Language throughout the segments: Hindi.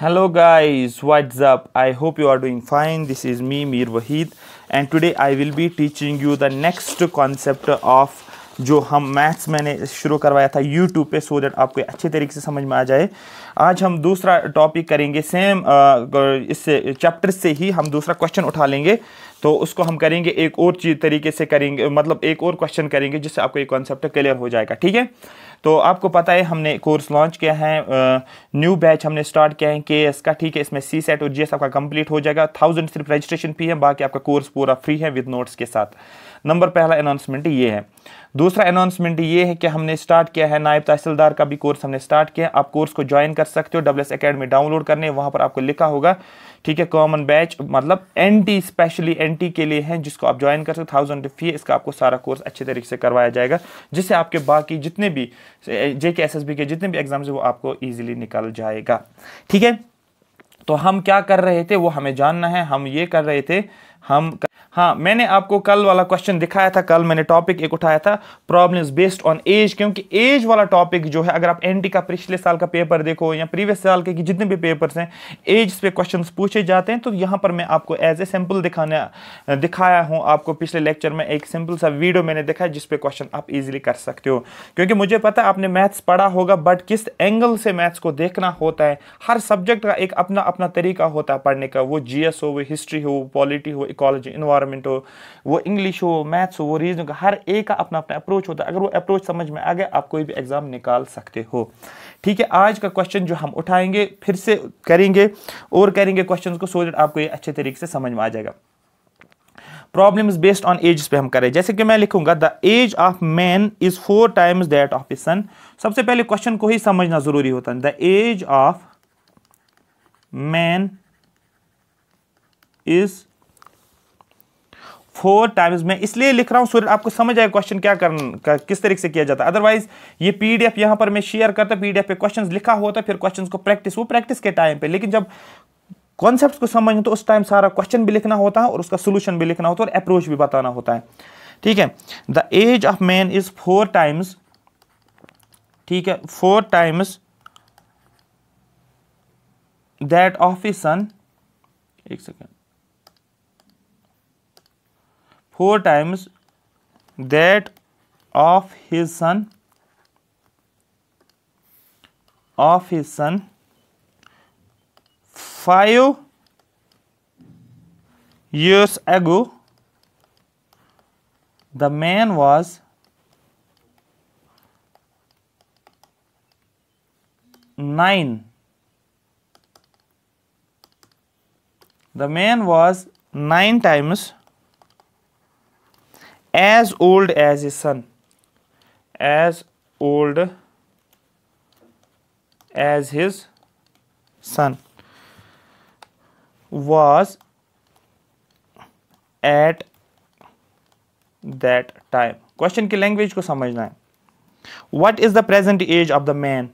hello guys what's up i hope you are doing fine this is me mir wahid and today i will be teaching you the next concept of जो हम मैथ्स मैंने शुरू करवाया था यूट्यूब पे सो so दैट आपको अच्छे तरीके से समझ में आ जाए आज हम दूसरा टॉपिक करेंगे सेम इससे चैप्टर से ही हम दूसरा क्वेश्चन उठा लेंगे तो उसको हम करेंगे एक और चीज तरीके से करेंगे मतलब एक और क्वेश्चन करेंगे जिससे आपको ये कॉन्सेप्ट क्लियर हो जाएगा ठीक है तो आपको पता है हमने कोर्स लॉन्च किया है न्यू बैच हमने स्टार्ट किया है के का ठीक है इसमें सी सेट और जी आपका कंप्लीट हो जाएगा थाउजेंड सिर्फ रजिस्ट्रेशन फी है बाकी आपका कोर्स पूरा फ्री है विद नोट्स के साथ नंबर पहला अनाउंसमेंट ये है दूसरा अनाउंसमेंट ये है कि हमने स्टार्ट किया है नायब तहसीलदार का भी कोर्स हमने स्टार्ट किया आप कोर्स को ज्वाइन कर सकते हो डब्ल्यू एस डाउनलोड करने वहाँ पर आपको लिखा होगा ठीक है कॉमन बैच मतलब एनटी स्पेशली एनटी के लिए हैं जिसको आप ज्वाइन कर सकते थाउजेंड फी इसका आपको सारा कोर्स अच्छे तरीके से करवाया जाएगा जिससे आपके बाकी जितने भी जे के एस एस बी के जितने भी एग्जाम्स हैं वो आपको ईजिली निकल जाएगा ठीक है तो हम क्या कर रहे थे वो हमें जानना है हम ये कर रहे थे हम हाँ मैंने आपको कल वाला क्वेश्चन दिखाया था कल मैंने टॉपिक एक उठाया था प्रॉब्लम्स बेस्ड ऑन एज क्योंकि एज वाला टॉपिक जो है अगर आप एनटी का पिछले साल का पेपर देखो या प्रीवियस साल के जितने भी पेपर्स हैं एज पे क्वेश्चन पूछे जाते हैं तो यहाँ पर मैं आपको एज ए सैम्पल दिखाने दिखाया हूँ आपको पिछले लेक्चर में एक सिंपल सा वीडियो मैंने दिखाया जिसपे क्वेश्चन आप ईजिली कर सकते हो क्योंकि मुझे पता है आपने मैथ्स पढ़ा होगा बट किस एंगल से मैथ्स को देखना होता है हर सब्जेक्ट का एक अपना अपना तरीका होता है पढ़ने का वो जी हो वो हिस्ट्री हो पॉलिटी हो इकोलॉजी इन्वॉल्व इन्वायरमेंट हो वो इंग्लिश हो मैथ्स हो वो रीजन का हर एक का अपना अपना अप्रोच होता है अगर वो अप्रोच समझ में आ गया आप कोई भी एग्ज़ाम निकाल सकते हो ठीक है आज का क्वेश्चन जो हम उठाएंगे फिर से करेंगे और करेंगे क्वेश्चन को सो डेट आपको ये अच्छे तरीके से समझ में आ जाएगा प्रॉब्लम बेस्ड ऑन एज पे हम करें जैसे कि मैं लिखूंगा the age of man is four times that of son सबसे पहले क्वेश्चन को ही समझना जरूरी होता है the age of man is four times में इसलिए लिख रहा हूं सूर्य आपको समझ आए क्वेश्चन क्या कर किस तरीके से किया जाता है अदरवाइज ये पीडीएफ यहां पर मैं शेयर करता पीडीएफ पे क्वेश्चन लिखा होता फिर क्वेश्चन को प्रैक्टिस वो प्रैक्टिस के टाइम पे लेकिन जब कॉन्सेप्ट को समझ तो उस टाइम सारा क्वेश्चन भी लिखना होता है और उसका सोल्यूशन भी लिखना होता है और अप्रोच भी बताना होता है ठीक है the age of man is four times ठीक है four times that of a son एक second four times that of his son of his son five years ago the man was nine the man was nine times as old as his son, as old as his son was at that time question की language को समझना है what is the present age of the man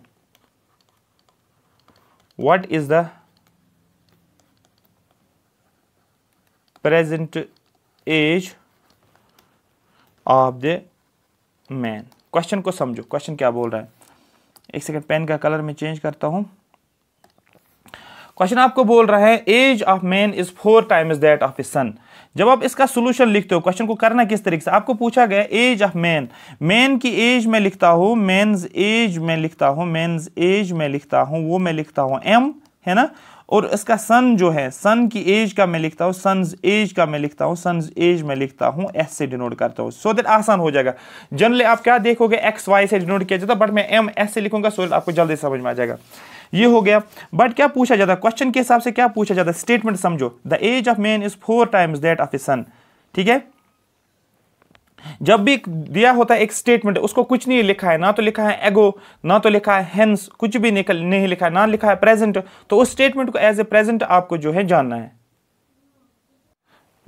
what is the present age of the man question को समझो क्वेश्चन क्या बोल रहा है एक सेकेंड पेन का कलर मैं चेंज करता हूँ क्वेश्चन आपको बोल रहा है age of man is four times that of a son जब आप इसका सोल्यूशन लिखते हो क्वेश्चन को करना किस तरीके से आपको पूछा गया एज ऑफ मैन मैन की एज में लिखता हूँ मैंस एज में लिखता हूँ मैंस एज में लिखता हूँ वो मैं लिखता हूँ एम है ना और इसका सन जो है सन की एज का मैं लिखता हूँ सन एज का मैं लिखता हूँ सन एज में लिखता हूँ एस से डिनोट करता हूँ सो दैट आसान हो जाएगा जनरली आप क्या देखोगे एक्स वाई से डिनोट किया जाता है बट मैं एम एस से लिखूंगा सो आपको जल्दी समझ में आ जाएगा ये हो गया बट क्या पूछा जाता क्वेश्चन के हिसाब से क्या पूछा जाता स्टेटमेंट समझो the age of man is four times that of a son ठीक है जब भी दिया होता है एक स्टेटमेंट उसको कुछ नहीं लिखा है ना तो लिखा है एगो ना तो लिखा है हेंस कुछ भी निकल नहीं लिखा है ना लिखा है प्रेजेंट तो उस स्टेटमेंट को एज ए प्रेजेंट आपको जो है जानना है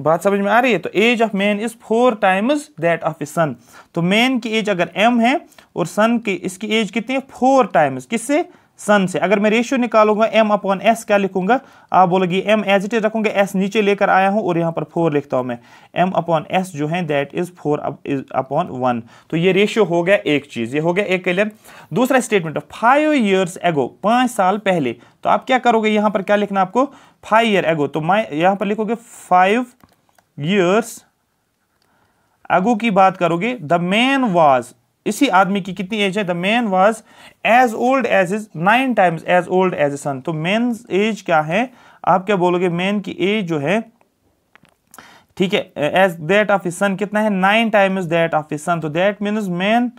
बात समझ में आ रही है तो age of man is four times that of a son तो मैन की एज अगर एम है और सन की इसकी एज कितनी है फोर टाइम्स किससे सन से अगर मैं रेशियो निकालूंगा एम अपॉन एस क्या लिखूंगा आप बोलोगे एम एज इट इज रखूंगा एस नीचे लेकर आया हूं और यहां पर फोर लिखता हूं मैं एम अपॉन एस जो है that is four upon one तो ये रेशियो हो गया एक चीज ये हो गया एक क्लियर दूसरा स्टेटमेंट फाइव ईयर्स एगो पांच साल पहले तो आप क्या करोगे यहां पर क्या लिखना आपको फाइव ईयर एगो तो माई यहां पर लिखोगे फाइव ईयर्स एगो की बात करोगे द मैन वॉज इसी आदमी की कितनी एज है the man was as old as is nine times as old as a son तो मैन एज क्या है आप क्या बोलोगे मैन की एज जो है ठीक है एज दैट ऑफ सन कितना है nine time is that of son तो that means man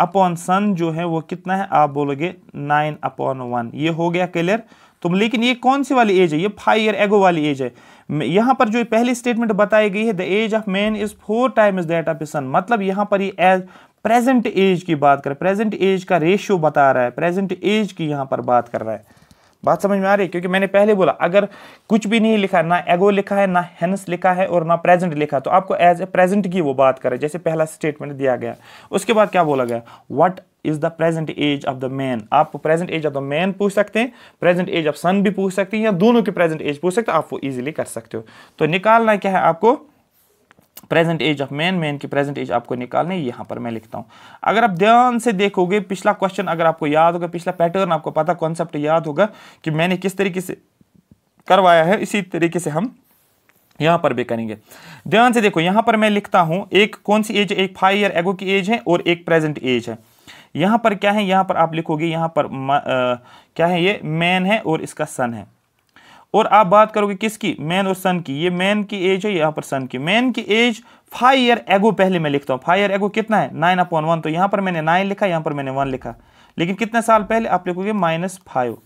upon son जो है वो कितना है आप बोलोगे नाइन अपॉन वन ये हो गया क्लियर तो लेकिन ये कौन सी वाली एज है ये फाइव ईयर एगो वाली एज है यहां पर जो पहली स्टेटमेंट बताई गई है the age of man is four time is that of son मतलब यहां पर ये एज प्रेजेंट एज की बात करें प्रेजेंट एज का रेशियो बता रहा है प्रेजेंट एज की यहाँ पर बात कर रहा है बात समझ में आ रही है क्योंकि मैंने पहले बोला अगर कुछ भी नहीं लिखा ना एगो लिखा है ना हेनस लिखा है और ना प्रेजेंट लिखा है तो आपको एज ए प्रेजेंट की वो बात करें जैसे पहला स्टेटमेंट दिया गया उसके बाद क्या बोला गया what is the present age of the man आप present age of the man पूछ सकते हैं प्रेजेंट एज ऑफ सन भी पूछ सकते हैं या दोनों के प्रेजेंट एज पूछ सकते हैं आप वो ईजिली कर सकते हो तो निकालना क्या है आपको present age of man man की प्रेजेंट एज आपको निकालनी है यहाँ पर मैं लिखता हूँ अगर आप ध्यान से देखोगे पिछला क्वेश्चन अगर आपको याद होगा पिछला पैटर्न आपको पता कॉन्सेप्ट याद होगा कि मैंने किस तरीके से करवाया है इसी तरीके से हम यहाँ पर भी करेंगे ध्यान से देखो यहाँ पर मैं लिखता हूँ एक कौन सी एज है एक फाइव ईयर एगो की एज है और एक प्रेजेंट एज है यहाँ पर क्या है यहाँ पर आप लिखोगे यहाँ पर आ, क्या है ये मैन है और इसका सन है और आप बात करोगे किसकी मैन और सन की ये मैन की एज है यहाँ पर सन की मैन की एज फाइव ईयर एगो पहले मैं लिखता हूँ फाइव ईयर एगो कितना है नाइन अपॉन वन तो यहाँ पर मैंने नाइन लिखा यहाँ पर मैंने वन लिखा लेकिन कितने साल पहले आप लिखोगे माइनस फाइव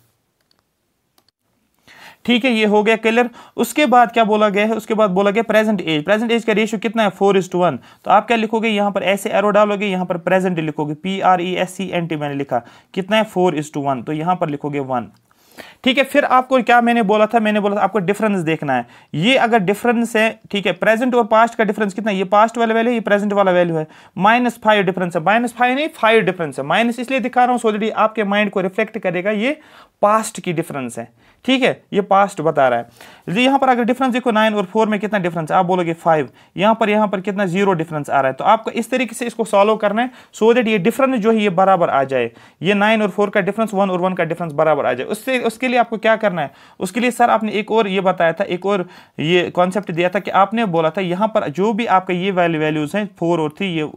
ठीक है ये हो गया क्लियर उसके बाद क्या बोला गया है उसके बाद बोला गया प्रेजेंट एज प्रेजेंट एज का रेशियो कितना है फोर इज टू वन तो आप क्या लिखोगे यहाँ पर ऐसे एरो डालोगे यहाँ पर प्रेजेंट लिखोगे P R E S C N T मैंने लिखा कितना है फोर इज टू वन तो यहाँ पर लिखोगे वन ठीक है फिर आपको क्या मैंने बोला था मैंने बोला था आपको डिफरेंस देखना है ये अगर डिफरेंस है ठीक है प्रेजेंट और पास्ट का डिफरेंस कितना ये पास्ट वाला वैल्यू ये प्रेजेंट वाला वैल्यू है माइनस फाइव डिफरेंस है माइनस फाइव नहीं फाइव डिफरेंस है माइनस इसलिए दिखा रहा हूँ सो आपके माइंड को रिफ्लेक्ट करेगा ये पास्ट की डिफरेंस है ठीक है ये पास्ट बता रहा है तो यहां पर अगर डिफरेंस देखो नाइन और फोर में कितना डिफरेंस आप बोलोगे फाइव यहां पर यहां पर कितना जीरो डिफरेंस आ रहा है तो आपको इस तरीके से इसको सॉल्व करना है सो देट ये डिफरेंस जो है ये बराबर आ जाए ये नाइन और फोर का डिफरेंस वन और वन का डिफरेंस बराबर आ जाए उससे उसके लिए आपको क्या करना है उसके लिए सर आपने एक और ये बताया था एक और ये कॉन्सेप्ट दिया था कि आपने बोला था यहां पर जो भी आपका ये वैल्यू वैल्यूज हैं फोर और थ्री ये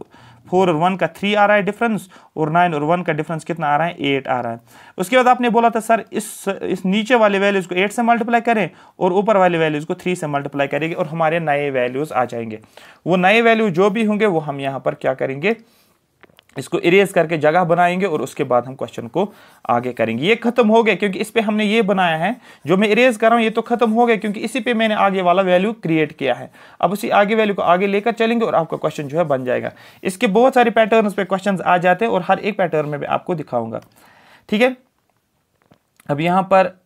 फोर और वन का थ्री आ रहा है डिफरेंस और नाइन और वन का डिफरेंस कितना आ रहा है एट आ रहा है उसके बाद आपने बोला था सर इस इस नीचे वाले वैल्यूज़ को एट से मल्टीप्लाई करें और ऊपर वाले वैल्यूज़ को थ्री से मल्टीप्लाई करेंगे और हमारे नए वैल्यूज़ आ जाएंगे वो नए वैल्यू जो भी होंगे वो हम यहाँ पर क्या करेंगे इसको इरेज करके जगह बनाएंगे और उसके बाद हम क्वेश्चन को आगे करेंगे ये खत्म हो गया क्योंकि इस पर हमने ये बनाया है जो मैं इरेज कर रहा हूँ ये तो खत्म हो गया क्योंकि इसी पे मैंने आगे वाला वैल्यू क्रिएट किया है अब उसी आगे वैल्यू को आगे लेकर चलेंगे और आपका क्वेश्चन जो है बन जाएगा इसके बहुत सारे पैटर्न पे क्वेश्चन आ जाते हैं और हर एक पैटर्न में भी आपको दिखाऊंगा ठीक है अब यहाँ पर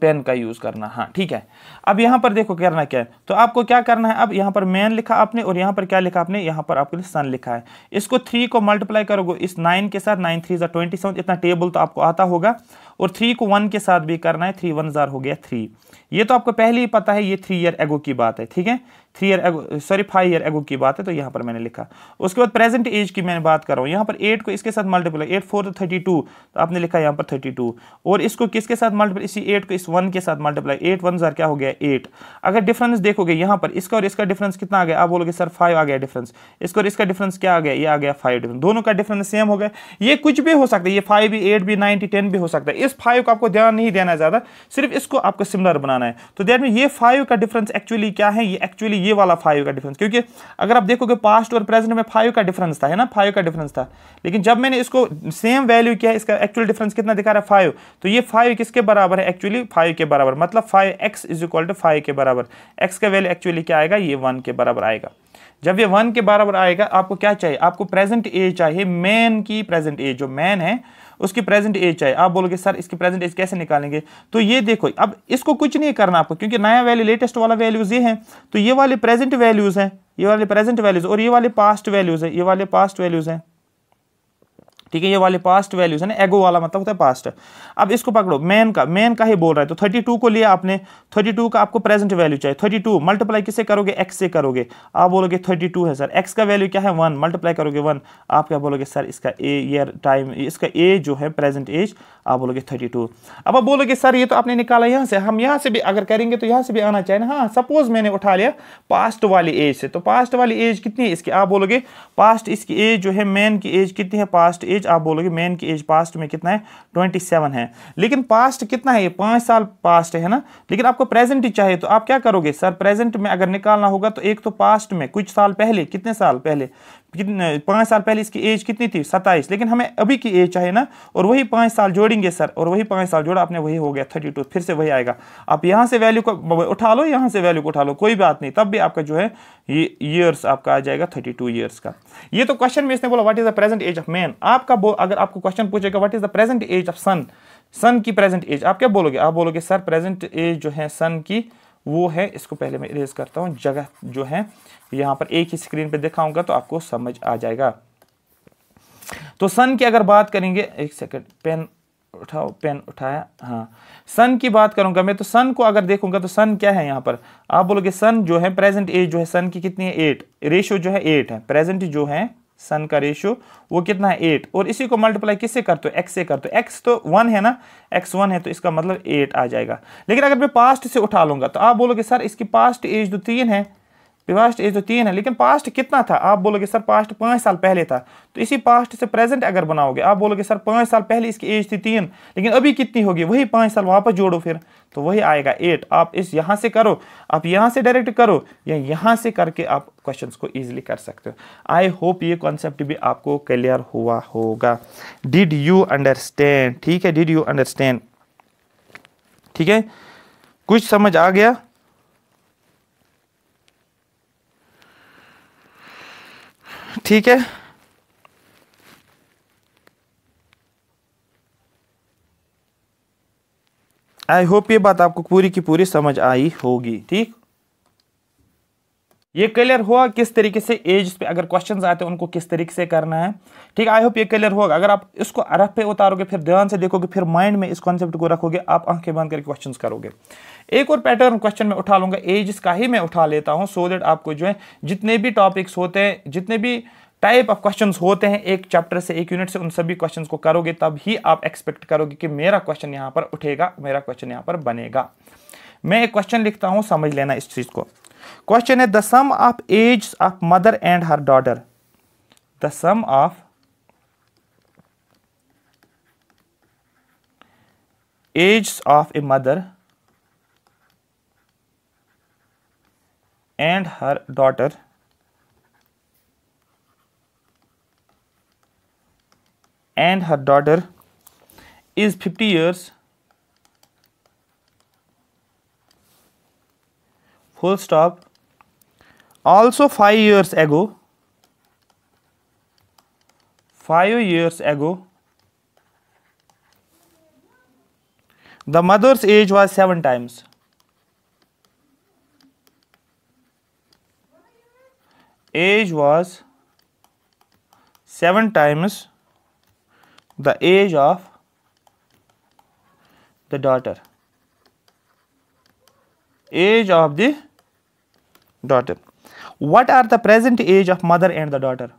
पेन का यूज़ करना हाँ ठीक है अब यहाँ पर देखो करना क्या है तो आपको क्या करना है अब यहाँ पर मैन लिखा आपने और यहाँ पर क्या लिखा आपने यहाँ पर आपके लिए सन लिखा है इसको थ्री को मल्टीप्लाई करोगे इस नाइन के साथ नाइन थ्री ट्वेंटी सेवन इतना टेबल तो आपको आता होगा और थ्री को वन के साथ भी करना है थ्री वन ज़ार हो गया थ्री ये तो आपको पहले ही पता है ये थ्री ईयर एगो की बात है ठीक है three year ago sorry five year ago की बात है तो यहाँ पर मैंने लिखा उसके बाद प्रेजेंट एज की मैंने बात कर रहा हूँ यहाँ पर एट को इसके साथ multiple eight four thirty two तो आपने लिखा यहाँ पर थर्टी टू और इसको किसके साथ मल्टीपल इसी एट को इस वन के साथ मल्टीप्लाई एट वन जर क्या हो गया एट अगर डिफरेंस देखोगे यहाँ पर इसका और इसका डिफरेंस कितना आ गया आप बोलोगे सर फाइव आ गया डिफरेंस इसका और इसका डिफरेंस क्या आ गया ये आ गया फाइव डिफरेंस दोनों का डिफरेंस सेम हो गया ये कुछ भी हो सकता है ये फाइव भी एट भी नाइनटी टेन भी हो सकता है इस फाइव को आपको ध्यान नहीं देना ज़्यादा सिर्फ इसको आपको सिमिलर बनाना है तो देट में ये फाइव का डिफरेंस एक्चुअली क्या है ये एक्चुअली ये वाला फाइव का डिफरेंस क्योंकि अगर आप देखोगे पास्ट और प्रेजेंट में फाइव का डिफरेंस था है ना फाइव का डिफरेंस था लेकिन जब मैंने इसको सेम वैल्यू किया इसका एक्चुअल डिफरेंस कितना दिखा रहा है फाइव तो ये फाइव किसके बराबर है एक्चुअली फाइव के बराबर मतलब five x is equal to five के बराबर एक्स का वैल्यू एक्चुअली क्या आएगा ये वन के बराबर आएगा जब ये वन के बराबर आएगा आपको क्या चाहिए आपको प्रेजेंट एज चाहिए मैन की प्रेजेंट एज जो मैन है उसकी प्रेजेंट एज चाहिए आप बोलोगे सर इसकी प्रेजेंट एज कैसे निकालेंगे तो ये देखो अब इसको कुछ नहीं करना आपको क्योंकि नया वैल्यू लेटेस्ट वाला वैल्यूज़ ये है तो ये वाले प्रेजेंट वैल्यूज़ हैं ये वाले प्रेजेंट वैल्यूज़ और ये वाले पास्ट वैल्यूज़ हैं ये वाले पास्ट वैल्यूज़ हैं ठीक है ये वाले पास्ट वैल्यूज है ना एगो वाला मतलब होता है पास्ट अब इसको पकड़ो मैन का मैन का ही बोल रहा है तो थर्टी टू को लिया आपने थर्टी टू का आपको प्रेजेंट वैल्यू चाहिए थर्टी टू मल्टीप्लाई किससे करोगे एक्स से करोगे आप बोलोगे थर्टी टू है सर एक्स का वैल्यू क्या है वन मल्टीप्लाई करोगे वन आप क्या बोलोगे सर इसका ए ईयर टाइम इसका ए जो है प्रेजेंट एज आप बोलोगे थर्टी टू अब आप बोलोगे सर ये तो आपने निकाला यहाँ से हम यहाँ से भी अगर करेंगे तो यहाँ से भी आना चाहिए ना हाँ सपोज मैंने उठा लिया पास्ट वाली एज से तो पास्ट वाली एज कितनी है इसकी आप बोलोगे पास्ट इसकी एज जो है मैन की एज कितनी है पास्ट एज एज आप बोलोगे मैन की एज पास्ट में कितना है ट्वेंटी सेवन है लेकिन पास्ट कितना है ये पाँच साल पास्ट है ना लेकिन आपको प्रेजेंट ही चाहिए तो आप क्या करोगे सर प्रेजेंट में अगर निकालना होगा तो एक तो पास्ट में कुछ साल पहले कितने साल पहले पाँच साल पहले इसकी एज कितनी थी सत्ताईस लेकिन हमें अभी की एज चाहिए ना और वही पाँच साल जोड़ेंगे सर और वही पाँच साल जोड़ा आपने वही हो गया थर्टी टू फिर से वही आएगा आप यहाँ से वैल्यू को उठा लो यहाँ से वैल्यू को उठा लो कोई बात नहीं तब भी आपका जो है ये ईयर्स आपका आ जाएगा थर्टी टू ईयर्स का ये तो क्वेश्चन में इसने बोला what is the present age of man आपका अगर आपको क्वेश्चन पूछेगा what is the present age of son son की प्रेजेंट एज आप क्या बोलोगे आप बोलोगे सर प्रेजेंट एज जो है सन की वो है इसको पहले मैं इरेज करता हूँ जगह जो है यहाँ पर एक ही स्क्रीन पर दिखाऊंगा तो आपको समझ आ जाएगा तो सन की अगर बात करेंगे एक सेकेंड पेन उठाओ पेन उठाया हाँ सन की बात करूंगा मैं तो सन को अगर देखूंगा तो सन क्या है यहाँ पर आप बोलोगे सन जो है प्रेजेंट एज जो है सन की कितनी है एट रेशियो जो है एट है प्रेजेंट जो है सन का रेशियो वो कितना है एट और इसी को मल्टीप्लाई किससे करते तो एक्स से कर तो एक्स तो वन है ना एक्स वन है तो इसका मतलब एट आ जाएगा लेकिन अगर मैं पास्ट से उठा लूंगा तो आप बोलोगे सर इसकी पास्ट एज तो तीन है पास्ट एज तो तीन है लेकिन पास्ट कितना था आप बोलोगे सर पास्ट पाँच साल पहले था तो इसी पास्ट से प्रेजेंट अगर बनाओगे आप बोलोगे सर पाँच साल पहले इसकी एज थी तीन लेकिन अभी कितनी होगी वही पाँच साल वापस जोड़ो फिर तो वही आएगा एट आप इस यहाँ से करो आप यहाँ से डायरेक्ट करो या यहाँ से करके आप क्वेश्चन को ईजिली कर सकते हो आई होप ये कॉन्सेप्ट भी आपको क्लियर हुआ होगा डिड यू अंडरस्टैंड ठीक है डिड यू अंडरस्टैंड ठीक है कुछ समझ आ गया ठीक है आई होप ये बात आपको पूरी की पूरी समझ आई होगी ठीक ये क्लियर हुआ किस तरीके से एज पे अगर क्वेश्चन आते हैं उनको किस तरीके से करना है ठीक आई होप ये क्लियर होगा अगर आप इसको अरफ पे उतारोगे फिर ध्यान से देखोगे फिर माइंड में इस कॉन्सेप्ट को रखोगे आप आंखें बंद करके क्वेश्चन करोगे एक और पैटर्न क्वेश्चन में उठा लूंगा एज का ही मैं उठा लेता हूँ सो देट आपको जो है जितने भी टॉपिक्स होते हैं जितने भी टाइप ऑफ क्वेश्चन होते हैं एक चैप्टर से एक यूनिट से उन सभी क्वेश्चन को करोगे तब ही आप एक्सपेक्ट करोगे कि मेरा क्वेश्चन यहाँ पर उठेगा मेरा क्वेश्चन यहाँ पर बनेगा मैं एक क्वेश्चन लिखता हूँ समझ लेना इस चीज़ को Question is the sum of age of mother and her daughter. The sum of ages of a mother and her daughter and her daughter is 50 years full stop also 5 years ago 5 years ago the mother's age was 7 times age was 7 times the age of the daughter age of the daughter what are the present age of mother and the daughter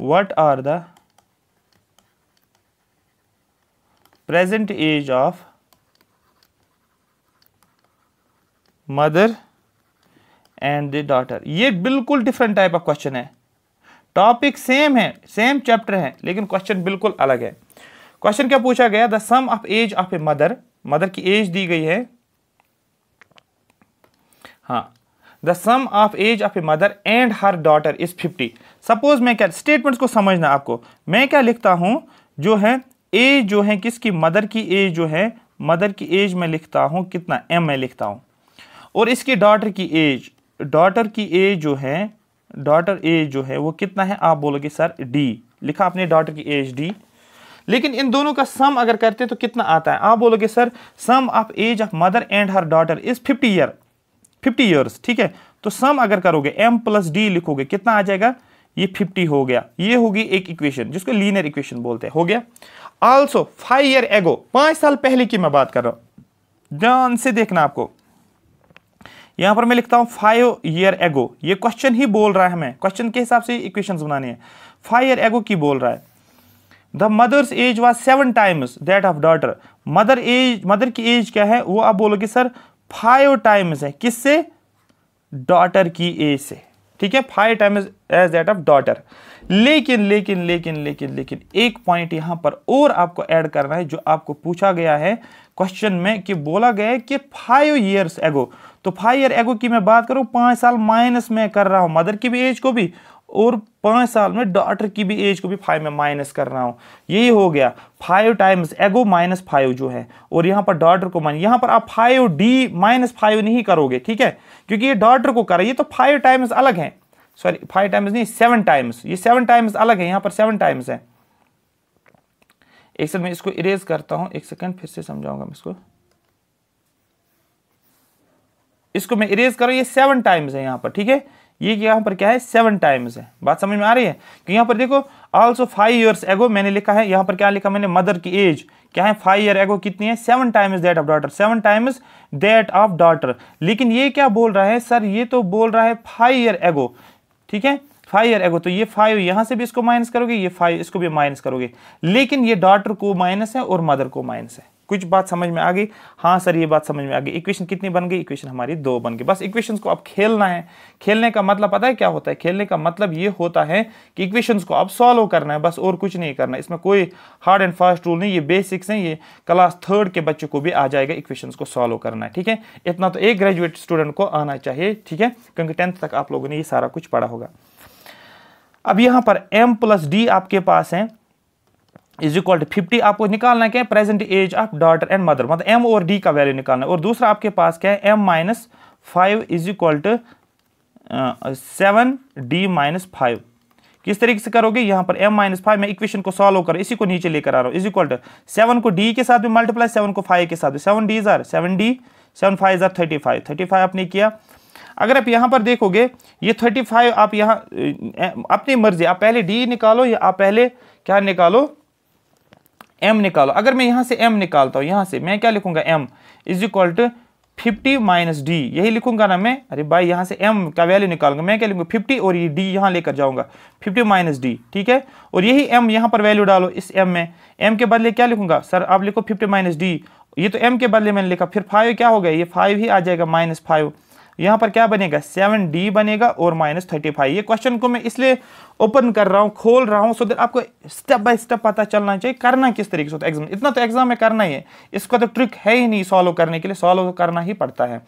what are the present age of mother and the daughter ये बिल्कुल डिफरेंट टाइप ऑफ क्वेश्चन है टॉपिक सेम है सेम चैप्टर है लेकिन क्वेश्चन बिल्कुल अलग है क्वेश्चन क्या पूछा गया the sum of age of a mother mother की एज दी गई है हाँ the sum of age of a mother and her daughter is fifty suppose मैं क्या स्टेटमेंट्स को समझना आपको मैं क्या लिखता हूँ जो है एज जो है किसकी मदर की एज जो है मदर की एज मैं लिखता हूँ कितना एम मैं लिखता हूँ और इसकी डॉटर की एज डॉटर की एज जो है डॉटर एज जो है वो कितना है आप बोलोगे सर डी लिखा आपने डॉटर की एज डी लेकिन इन दोनों का सम अगर करते तो कितना आता है आप बोलोगे sir sum of age of mother and her daughter is fifty year fifty years ठीक है तो सम अगर करोगे एम प्लस डी लिखोगे कितना आ जाएगा ये 50 हो गया ये होगी एक इक्वेशन जिसको लीनियर इक्वेशन बोलते हैं हो गया ऑल्सो फाइव ईयर एगो पांच साल पहले की मैं बात कर रहा हूं ध्यान से देखना आपको यहां पर मैं लिखता हूं फाइव ईयर एगो ये क्वेश्चन ही बोल रहा है हमें क्वेश्चन के हिसाब से इक्वेशन बनानी है फाइव ईयर एगो की बोल रहा है the mother's age was seven times that of daughter mother age mother की एज क्या है वो आप बोलोगे सर फाइव टाइम्स है किससे डॉटर की ए से ठीक है five times age that of daughter लेकिन लेकिन लेकिन लेकिन लेकिन एक पॉइंट यहां पर और आपको ऐड करना है जो आपको पूछा गया है क्वेश्चन में कि बोला गया है कि फाइव ईयर्स एगो तो फाइव ईयर एगो की मैं बात करूं पांच साल माइनस में कर रहा हूं मदर की भी एज को भी और पाँच साल में डॉटर की भी एज को भी फाइव में माइनस कर रहा हूँ यही हो गया five times ago minus five जो है और यहाँ पर डॉटर को माइनस यहाँ पर आप फाइव डी माइनस फाइव नहीं करोगे ठीक है क्योंकि ये डॉटर को कर ये तो फाइव टाइम्स अलग है सॉरी फाइव टाइम्स नहीं सेवन टाइम्स ये सेवन टाइम्स अलग है यहाँ पर सेवन टाइम्स है एक सेकंड मैं इसको इरेज करता हूँ एक सेकंड फिर से समझाऊंगा मैं इसको इसको मैं इरेज कर रहा हूँ ये सेवन टाइम्स है यहाँ पर ठीक है ये यहाँ पर क्या है सेवन टाइम्स है बात समझ में आ रही है कि यहाँ पर देखो ऑल्सो फाइव ईयर्स एगो मैंने लिखा है यहाँ पर क्या लिखा मैंने मदर की एज क्या है फाइव ईयर एगो कितनी है seven times that of daughter seven times that of daughter लेकिन ये क्या बोल रहा है सर ये तो बोल रहा है फाइव ईयर एगो ठीक है फाइव ईयर एगो तो ये फाइव यहाँ से भी इसको माइनस करोगे ये फाइव इसको भी माइनस करोगे लेकिन ये डॉटर को माइनस है और मदर को माइनस है कुछ बात समझ में आ गई हाँ सर ये बात समझ में आ गई इक्वेशन कितनी बन गई इक्वेशन हमारी दो बन गई बस इक्वेशंस को अब खेलना है खेलने का मतलब पता है क्या होता है खेलने का मतलब ये होता है कि इक्वेशंस को अब सॉल्व करना है बस और कुछ नहीं करना इसमें कोई हार्ड एंड फास्ट रूल नहीं ये बेसिक्स हैं ये क्लास थर्ड के बच्चों को भी आ जाएगा इक्वेशन को सॉल्व करना है ठीक है इतना तो एक ग्रेजुएट स्टूडेंट को आना चाहिए ठीक है क्योंकि टेंथ तक आप लोगों ने ये सारा कुछ पढ़ा होगा अब यहाँ पर एम प्लस डी आपके पास है इज इक्वल टू फिफ्टी आपको निकालना क्या मतलब है present age of daughter and mother मतलब एम और डी का वैल्यू निकालना और दूसरा आपके पास क्या है m minus five is equal to seven d minus five किस तरीके से करोगे यहाँ पर m माइनस फाइव मैं इक्वेशन को सॉल्व कर इसी को नीचे लेकर आ रहा हूँ इज इक्वल टू सेवन को d के साथ भी मल्टीप्लाई सेवन को फाइव के साथ सेवन डी जार सेवन डी सेवन फाइव जार थर्टी फाइव थर्टी फाइव आपने किया अगर आप यहाँ पर देखोगे ये थर्टी फाइव आप यहाँ uh, अपनी मर्जी आप पहले डी निकालो या आप पहले क्या निकालो एम निकालो अगर मैं यहाँ से एम निकालता हूँ यहाँ से मैं क्या लिखूंगा m is equal to fifty minus d यही लिखूंगा ना मैं अरे भाई यहाँ से एम का वैल्यू निकालूंगा मैं क्या लिखूंगा फिफ्टी और ये डी यहाँ लेकर जाऊंगा फिफ्टी माइनस डी ठीक है और यही एम यहाँ पर वैल्यू डालो इस एम में एम के बदले क्या लिखूंगा सर आप लिखो फिफ्टी माइनस डी ये तो एम के बदले मैंने लिखा फिर फाइव क्या हो गया ये फाइव ही आ जाएगा माइनस फाइव यहाँ पर क्या बनेगा सेवन डी बनेगा और माइनस थर्टी फाइव ये क्वेश्चन को मैं इसलिए ओपन कर रहा हूँ खोल रहा हूँ सो दैट आपको स्टेप बाय स्टेप पता चलना चाहिए करना किस तरीके से एग्जाम इतना तो एग्जाम में करना ही है इसका तो ट्रिक है ही नहीं सॉल्व करने के लिए सॉल्व तो करना ही पड़ता है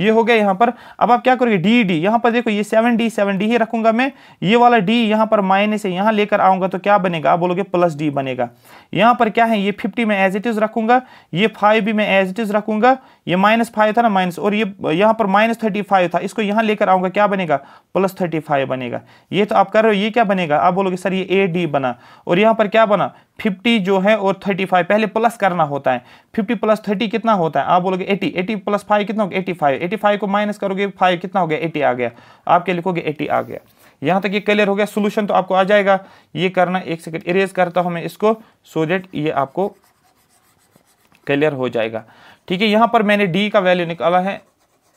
ये हो गया यहाँ पर अब आप क्या करोगे डी डी यहाँ पर देखो ये सेवन डी सेवन डी ही रखूंगा मैं ये वाला डी यहाँ पर माइनस है यहाँ लेकर आऊंगा तो क्या बनेगा आप बोलोगे प्लस डी बनेगा यहाँ पर क्या है ये फिफ्टी में एज इट इज रखूंगा ये फाइव भी मैं एज इट इज रखूंगा ये माइनस फाइव था ना माइनस और ये यहाँ पर माइनस थर्टी फाइव था इसको यहाँ लेकर आऊँगा क्या बनेगा प्लस थर्टी फाइव बनेगा ये तो आप कर रहे हो ये क्या बनेगा आप बोलोगे सर ये ए डी बना और यहाँ पर क्या बना फिफ्टी जो है और थर्टी फाइव पहले प्लस करना होता है फिफ्टी प्लस थर्टी कितना होता है आप बोलोगे एटी एटी प्लस फाइव कितना हो गया एटी फाइव एटी फाइव को माइनस करोगे फाइव कितना हो गया एटी आ गया आप क्या लिखोगे एटी आ गया यहाँ तक ये क्लियर हो गया सोल्यूशन तो आपको आ जाएगा ये करना एक सेकेंड इरेज करता हूँ मैं इसको सो देट ये आपको क्लियर हो जाएगा ठीक है यहां पर मैंने डी का वैल्यू निकाला है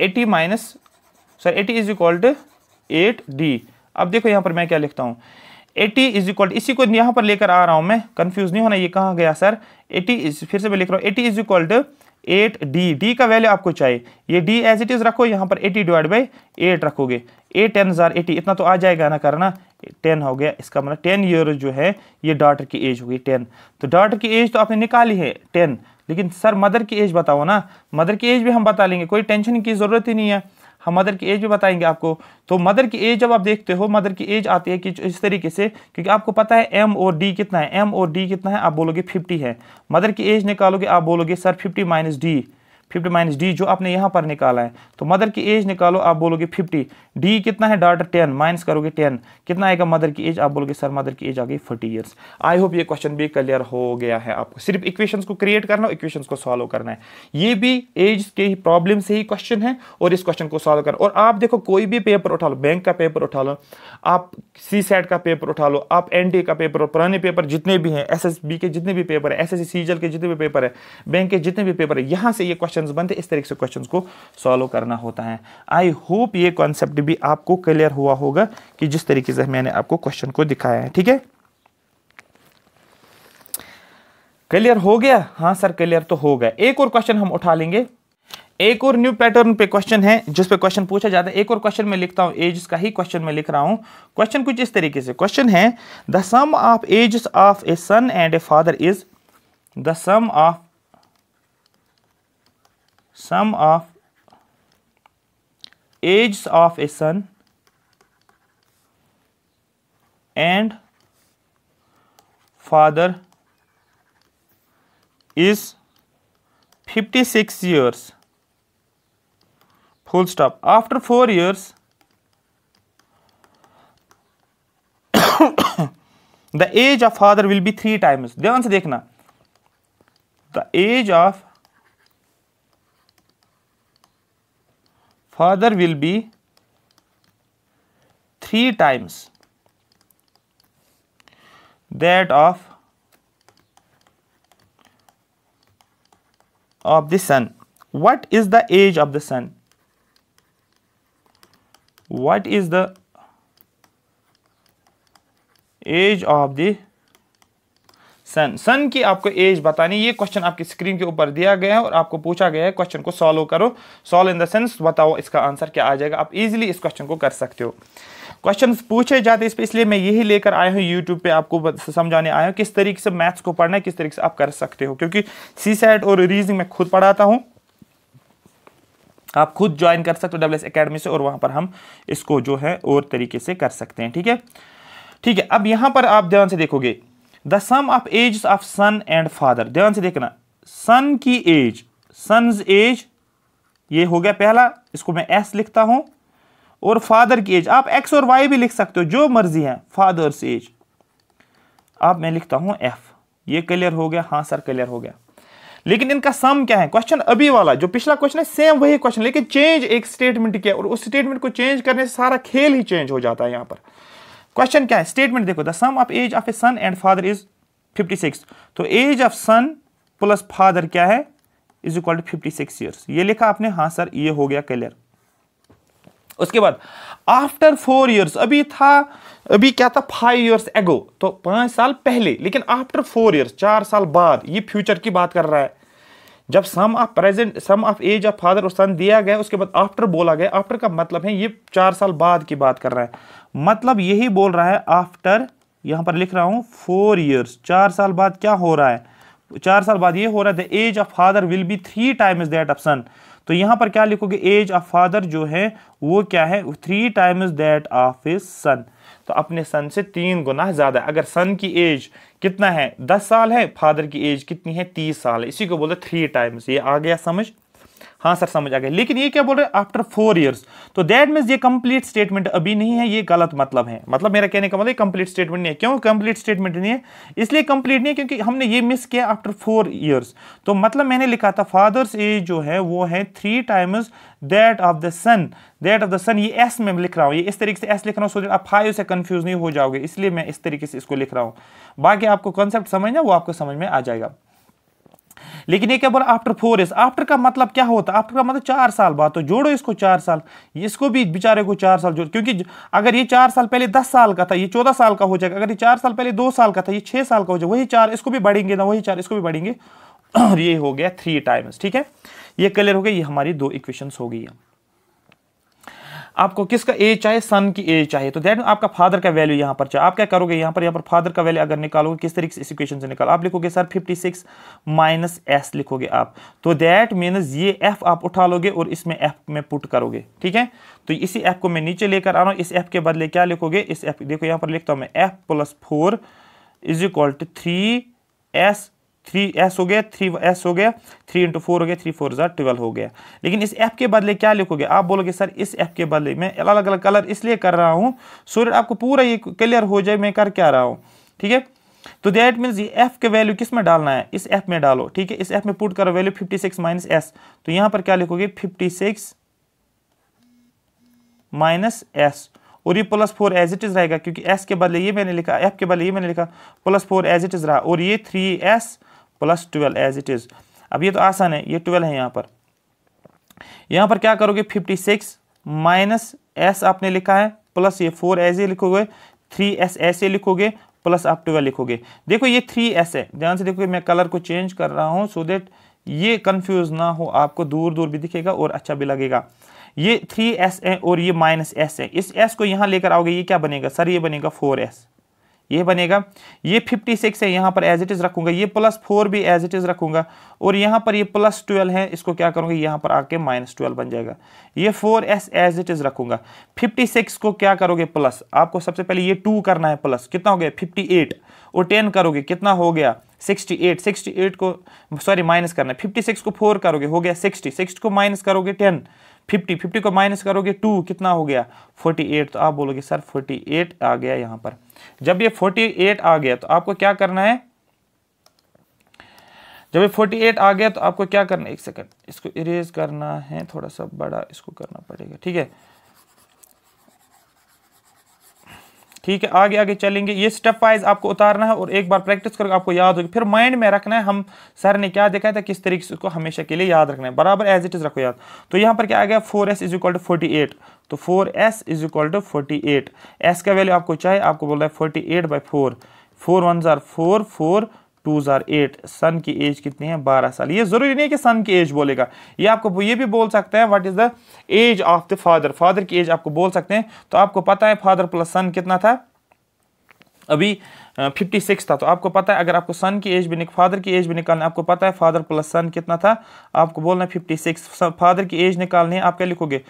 eighty minus sir eighty is equal to eight d अब देखो यहां पर मैं क्या लिखता हूं एटी इज इक्वल इसी को यहां पर लेकर आ रहा हूं मैं कंफ्यूज नहीं होना ये कहां गया सर एटी इज फिर से मैं लिख रहा हूं eighty is equal to eight d d का वैल्यू आपको चाहिए ये डी एज इट इज़ रखो यहां पर एटी डिवाइड बाई एट रखोगे ए टेन हज़ार एटी इतना तो आ जाएगा ना करना टेन हो गया इसका मतलब टेन ईयर जो है ये डॉटर की एज होगी टेन तो डॉटर की एज तो आपने निकाली है टेन लेकिन सर मदर की एज बताओ ना मदर की एज भी हम बता लेंगे कोई टेंशन की ज़रूरत ही नहीं है हम मदर की एज भी बताएंगे आपको तो मदर की एज जब आप देखते हो मदर की एज आती है कि इस तरीके से क्योंकि आपको पता है एम और डी कितना है एम और डी कितना है आप बोलोगे फिफ्टी है मदर की एज निकालोगे आप बोलोगे sir fifty minus d fifty minus d जो आपने यहाँ पर निकाला है तो मदर की एज निकालो आप बोलोगे फिफ्टी डी कितना है डाटा टेन माइनस करोगे टेन कितना आएगा मदर की एज आप बोलोगे सर मदर की एज आ गई फोर्टी ईयर्स आई होप ये क्वेश्चन भी क्लियर हो गया है आपको सिर्फ इक्वेशन को क्रिएट करना और इक्वेशन को सॉल्व करना है ये भी एज के ही प्रॉब्लम से ही क्वेश्चन है और इस क्वेश्चन को सॉल्व करना और आप देखो कोई भी पेपर उठा लो बैंक का पेपर उठा लो आप सी सेट का पेपर उठा लो आप एन का पेपर और पुराने पेपर जितने भी हैं एस के जितने भी पेपर है एस एस के जितने भी पेपर है बैंक के जितने भी पेपर है यहाँ से ये क्वेश्चन क्वेश्चन बनते इस तरीके से क्वेश्चन को सॉल्व करना होता है आई होप ये कॉन्सेप्ट भी आपको क्लियर हुआ होगा कि जिस तरीके से मैंने आपको क्वेश्चन को दिखाया है ठीक है क्लियर हो गया हाँ सर क्लियर तो हो गया एक और क्वेश्चन हम उठा लेंगे एक और न्यू पैटर्न पे क्वेश्चन है जिस पे क्वेश्चन पूछा जाता है एक और क्वेश्चन में लिखता हूं एजेस का ही क्वेश्चन में लिख रहा हूं क्वेश्चन कुछ इस तरीके से क्वेश्चन है the sum of ages of a son and a father is the sum of sum of ages of a son and father is 56 years full stop after 4 years the age of father will be 3 times ध्यान से देखना the age of further will be 3 times that of of the sun what is the age of the sun what is the age of the sun son की आपको एज बतानी ये क्वेश्चन आपकी स्क्रीन के ऊपर दिया गया है और आपको पूछा गया है क्वेश्चन को सॉल्व करो सॉल्व इन द सेंस बताओ इसका आंसर क्या आ जाएगा आप इजीली इस क्वेश्चन को कर सकते हो क्वेश्चन पूछे जाते इस पर इसलिए मैं यही लेकर आया हूँ यूट्यूब पे आपको समझाने आया हूँ किस तरीके से मैथ्स को पढ़ना है किस तरीके से आप कर सकते हो क्योंकि सी सेट और रीजनिंग मैं खुद पढ़ाता हूँ आप खुद ज्वाइन कर सकते हो डब्ल्यू एस अकेडमी से और वहाँ पर हम इसको जो है और तरीके से कर सकते हैं ठीक है ठीक है अब यहाँ पर आप ध्यान से देखोगे the sum of age of son and father ध्यान से देखना सन की एज सन्स एज ये हो गया पहला इसको मैं एस लिखता हूं और फादर की एज आप एक्स और वाई भी लिख सकते हो जो मर्जी है फादर्स एज अब मैं लिखता हूं एफ ये क्लियर हो गया हां सर क्लियर हो गया लेकिन इनका सम क्या है क्वेश्चन अभी वाला जो पिछला क्वेश्चन है सेम वही क्वेश्चन लेकिन चेंज एक स्टेटमेंट किया और उस स्टेटमेंट को चेंज करने से सारा खेल ही चेंज हो जाता है यहां पर क्वेश्चन क्या है स्टेटमेंट देखो the sum of age of a son and father is 56 तो age of son plus father क्या है is equal to 56 six years ये लिखा आपने हाँ सर ये हो गया क्लियर उसके बाद आफ्टर फोर ईयर्स अभी था अभी क्या था फाइव ईयर्स एगो तो पांच साल पहले लेकिन आफ्टर फोर ईयर्स चार साल बाद ये फ्यूचर की बात कर रहा है जब sum of present sum of age of father और सन दिया गया उसके बाद आफ्टर बोला गया आफ्टर का मतलब है ये चार साल बाद की बात कर रहा है मतलब यही बोल रहा है आफ्टर यहां पर लिख रहा हूं फोर ईयर्स चार साल बाद क्या हो रहा है चार साल बाद ये हो रहा है the age of father will be three times that of son तो यहां पर क्या लिखोगे एज ऑफ फादर जो है वो क्या है three times that of is son तो अपने सन से तीन गुना ज़्यादा है अगर सन की एज कितना है दस साल है फादर की एज कितनी है तीस साल है इसी को बोलते थ्री टाइम्स ये आ गया समझ हाँ सर समझ आ गया लेकिन ये क्या बोल रहे हैं आफ्टर फोर ईयर्स तो दैट मीन्स ये कंप्लीट स्टेटमेंट अभी नहीं है ये गलत मतलब है मतलब मेरा कहने का मतलब कंप्लीट स्टेटमेंट नहीं है क्यों कंप्लीट स्टेटमेंट नहीं है इसलिए कंप्लीट नहीं है क्योंकि हमने ये मिस किया आफ्टर फोर ईयर्स तो मतलब मैंने लिखा था फादर्स एज जो है वो है three times that of the son that of the son s एस में लिख रहा हूँ ये इस तरीके से एस लिख रहा हूँ सो आप फाइव से कंफ्यूज नहीं हो जाओगे इसलिए मैं इस तरीके से इसको लिख रहा हूँ बाकी आपको कॉन्सेप्ट समझना वो आपको समझ में आ जाएगा लेकिन ये क्या बोला आफ्टर फोर ईयर्स आफ्टर का मतलब क्या होता है आफ्टर का मतलब चार साल बाद तो जोड़ो इसको चार साल इसको भी बेचारे को चार साल जोड़ क्योंकि अगर ये चार साल पहले दस साल का था ये चौदह साल का हो जाएगा अगर ये चार साल पहले दो साल का था ये छः साल का हो जाएगा वही चार इसको भी बढ़ेंगे ना वही चार इसको भी बढ़ेंगे ये हो गया थ्री टाइम्स ठीक है ये क्लियर हो गया ये हमारी दो इक्वेशंस हो गई है आपको किसका एज चाहिए सन की एज चाहिए तो दैट आपका फादर का वैल्यू यहाँ पर चाहिए आप क्या करोगे यहाँ पर यहाँ पर फादर का वैल्यू अगर निकालोगे किस तरीके से इस इक्वेशन से निकालो आप लिखोगे सर 56 माइनस एस लिखोगे आप तो दैट मीनस ये एफ आप उठा लोगे और इसमें एफ में पुट करोगे ठीक है तो इसी एफ को मैं नीचे लेकर आ रहा हूँ इस एफ के बदले क्या लिखोगे इस एफ देखो यहाँ पर लिखता हूँ मैं f plus four is equal to three s three s हो गया थ्री एस हो गया थ्री इंटू फोर हो गया थ्री फोर हजार ट्वेल्व हो गया लेकिन इस एफ के बदले क्या लिखोगे आप बोलोगे सर इस एफ के बदले मैं अलग अलग कलर इसलिए कर रहा हूँ सो आपको पूरा ये क्लियर हो जाए मैं कर क्या रहा हूँ ठीक है तो दैट मीन्स ये एफ के वैल्यू किस में डालना है इस एफ में डालो ठीक है इस एफ में पुट करो value fifty six minus s तो यहाँ पर क्या लिखोगे फिफ्टी सिक्स माइनस एस और ये plus four as it is रहेगा क्योंकि एस के बदले ये मैंने लिखा एफ के बदले ये मैंने लिखा plus four as it is रहा और ये three s plus twelve as it is अब ये तो आसान है ये ट्वेल्व है यहाँ पर यहाँ पर क्या करोगे फिफ्टी सिक्स माइनस एस आपने लिखा है प्लस ये फोर एज ए लिखोगे थ्री एस ऐसे लिखोगे प्लस आप ट्वेल्व लिखोगे देखो ये थ्री एस है ध्यान से देखोगे मैं कलर को चेंज कर रहा हूँ सो देट ये कंफ्यूज ना हो आपको दूर दूर भी दिखेगा और अच्छा भी लगेगा ये थ्री एस है और ये माइनस एस है इस एस को यहाँ लेकर आओगे ये क्या बनेगा सर ये बनेगा फोर एस ये बनेगा ये फिफ्टी सिक्स है यहाँ पर एज इट इज़ रखूँगा ये प्लस फोर भी एज इट इज़ रखूँगा और यहाँ पर ये प्लस ट्वेल्व है इसको क्या करूँगा यहाँ पर आके माइनस ट्वेल्व बन जाएगा ये four s as it is रखूँगा फिफ्टी सिक्स को क्या करोगे प्लस आपको सबसे पहले ये टू करना है प्लस कितना हो गया फिफ्टी एट और टेन करोगे कितना हो गया सिक्सटी एट सिक्सटी एट को सॉरी माइनस करना है फिफ्टी सिक्स को फोर करोगे हो गया सिक्सटी सिक्स को माइनस करोगे टेन फिफ्टी फिफ्टी को माइनस करोगे टू कितना हो गया फोर्टी एट तो आप बोलोगे सर फोर्टी एट आ गया यहाँ पर जब ये फोर्टी एट आ गया तो आपको क्या करना है जब ये फोर्टी एट आ गया तो आपको क्या करना है एक सेकंड इसको इरेज करना है थोड़ा सा बड़ा इसको करना पड़ेगा ठीक है ठीक है आगे आगे चलेंगे ये स्टेप वाइज आपको उतारना है और एक बार प्रैक्टिस करके आपको याद होगी फिर माइंड में रखना है हम सर ने क्या देखा था किस तरीके से उसको हमेशा के लिए याद रखना है बराबर एज इट इज रखो याद तो यहाँ पर क्या आ गया four s is equal to forty eight तो four s is equal to forty eight s का वैल्यू आपको चाहिए आपको बोल रहा है forty eight by four four one जार four four two eight son की एज कितनी है बारह साल ये ज़रूरी नहीं है कि सन की एज बोलेगा ये आपको ये भी बोल सकते हैं what is the age of the father father की एज आपको बोल सकते हैं तो आपको पता है फादर प्लस सन कितना था अभी फिफ्टी सिक्स था तो आपको पता है अगर आपको सन की एज भी फादर की एज भी निकालना आपको पता है फादर प्लस सन कितना था आपको बोलना है फिफ्टी सिक्स फादर की एज निकालनी है आप क्या लिखोगे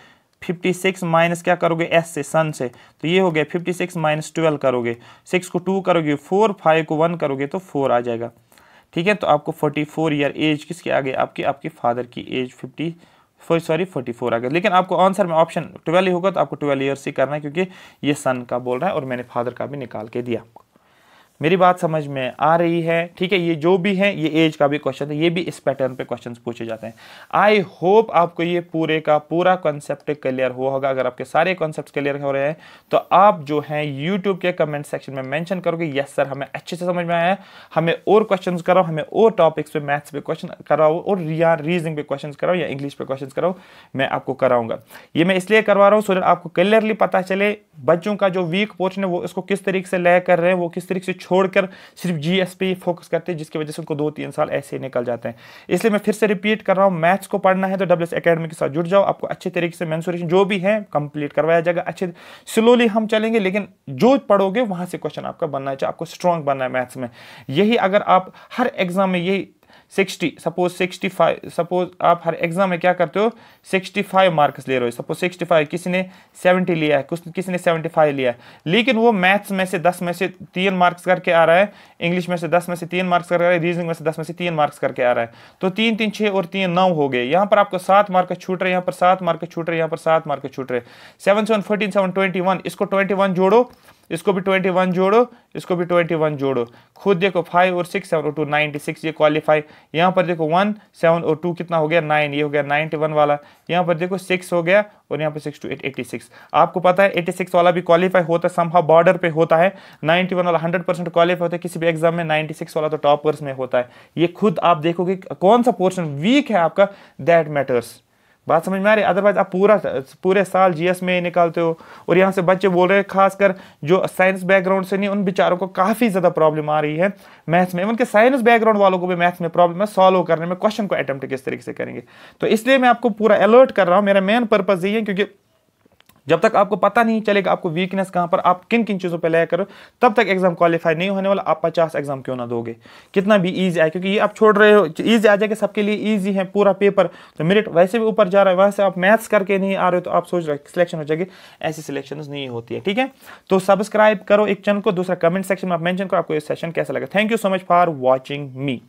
फिफ्टी सिक्स माइनस क्या करोगे एस से सन से तो ये हो गया फिफ्टी सिक्स माइनस ट्वेल्व करोगे सिक्स को टू करोगे फोर फाइव को वन करोगे तो फोर आ जाएगा ठीक है तो आपको फोर्टी फोर ईयर एज किसके गए आपके आपके फादर की age fifty four sorry forty four आ गया लेकिन आपको आंसर में ऑप्शन ट्वेल्व ही होगा तो आपको ट्वेल्व ईयर ही करना है क्योंकि ये सन का बोल रहा है और मैंने फादर का भी निकाल के दिया आपको मेरी बात समझ में आ रही है ठीक है ये जो भी है ये एज का भी क्वेश्चन है ये भी इस पैटर्न पे क्वेश्चंस पूछे जाते हैं आई होप आपको ये पूरे का पूरा कॉन्सेप्ट क्लियर हुआ होगा अगर आपके सारे कॉन्सेप्ट क्लियर हो रहे हैं तो आप जो है यूट्यूब के कमेंट सेक्शन में मैंशन करोगे यस सर हमें अच्छे से समझ में आया हमें और क्वेश्चन कराओ हमें और टॉपिक्स पे मैथ्स पे क्वेश्चन कराओ और या रीजनिंग पे क्वेश्चन कराओ या इंग्लिश पे क्वेश्चन कराओ मैं आपको कराऊंगा ये मैं इसलिए करवा रहा हूँ सो आपको क्लियरली पता चले बच्चों का जो वीक पोर्शन है वो इसको किस तरीके से लय कर रहे हैं वो किस तरीके से छोड़कर सिर्फ जीएस पे फोकस करते हैं जिसकी वजह से उनको दो तीन साल ऐसे ही निकल जाते हैं इसलिए मैं फिर से रिपीट कर रहा हूँ मैथ्स को पढ़ना है तो डब्ल्यू एकेडमी के साथ जुड़ जाओ आपको अच्छे तरीके से मैंसुरेशन जो भी है कंप्लीट करवाया जाएगा अच्छे स्लोली हम चलेंगे लेकिन जो पढ़ोगे वहाँ से क्वेश्चन आपका बनना चाहिए आपको स्ट्रांग बनना है मैथ्स में यही अगर आप हर एग्जाम में यही सिक्सटी सपोज फाइव सपोज आप हर एग्जाम में क्या करते हो सिक्सटी फाइव मार्क्स ले रहे हो सपोज सिक्सटी फाइव किसी ने सेवेंटी लिया है कुछ किसी ने सेवेंटी फाइव लिया है लेकिन वो मैथ्स में से दस में से तीन मार्क्स करके आ रहा है इंग्लिश में से दस में से तीन मार्क्स करके आ रहा है रीजनिंग में से दस में से तीन मार्क्स करके आ रहा है तो तीन तीन छः और तीन नौ हो गए यहाँ पर आपको सात मार्क्स छूट रहे हैं यहाँ पर सात मार्क्स छूट रहे हैं यहाँ पर सात मार्क्स छूट रहे हैं seven seven fourteen seven twenty one इसको ट्वेंटी वन जोड़ो इसको भी 21 जोड़ो इसको भी 21 जोड़ो खुद देखो फाइव और सिक्स सेवन और टू नाइनटी सिक्स ये क्वालिफाई यहाँ पर देखो वन सेवन और टू कितना हो गया नाइन ये हो गया नाइन्टी वन वाला यहाँ पर देखो सिक्स हो गया और यहाँ पर six two eight eighty six आपको पता है एटी सिक्स वाला भी क्वालिफाई होता है समहा बॉर्डर पे होता है नाइनटी वन वाला हंड्रेड परसेंट क्वालिफाई होता है किसी भी एग्जाम में नाइन्टी सिक्स वाला तो टॉपर्स में होता है ये खुद आप देखोगे कौन सा पोर्शन वीक है आपका दैट मैटर्स बात समझ में आ रही है अदरवाइज आप पूरा पूरे साल जीएस में निकालते हो और यहाँ से बच्चे बोल रहे हैं खासकर जो साइंस बैकग्राउंड से नहीं उन बेचारों को काफ़ी ज़्यादा प्रॉब्लम आ रही है मैथ्स में इवन के साइंस बैकग्राउंड वालों को भी मैथ्स में प्रॉब्लम है सॉल्व करने में क्वेश्चन को अटैम्प्ट किस तरीके से करेंगे तो इसलिए मैं आपको पूरा अलर्ट कर रहा हूँ मेरा मेन पर्पज़ यही है क्योंकि जब तक आपको पता नहीं चलेगा आपको वीकनेस कहां पर आप किन किन चीज़ों पर लय करो तब तक एग्जाम क्वालिफाई नहीं होने वाला आप पचास एग्जाम क्यों ना दोगे कितना भी ईजी आए क्योंकि ये आप छोड़ रहे हो ईजी आ जाएगा सबके लिए ईजी है पूरा पेपर तो मेरिट वैसे भी ऊपर जा रहा है वैसे से आप मैथ्स करके नहीं आ रहे हो तो आप सोच रहे हो सिलेक्शन हो जाएगी ऐसी सिलेक्शन नहीं होती है ठीक है तो सब्सक्राइब करो एक चैनल को दूसरा कमेंट सेक्शन में आप मैंशन करो आपको ये सेशन कैसा लगा thank you so much for watching me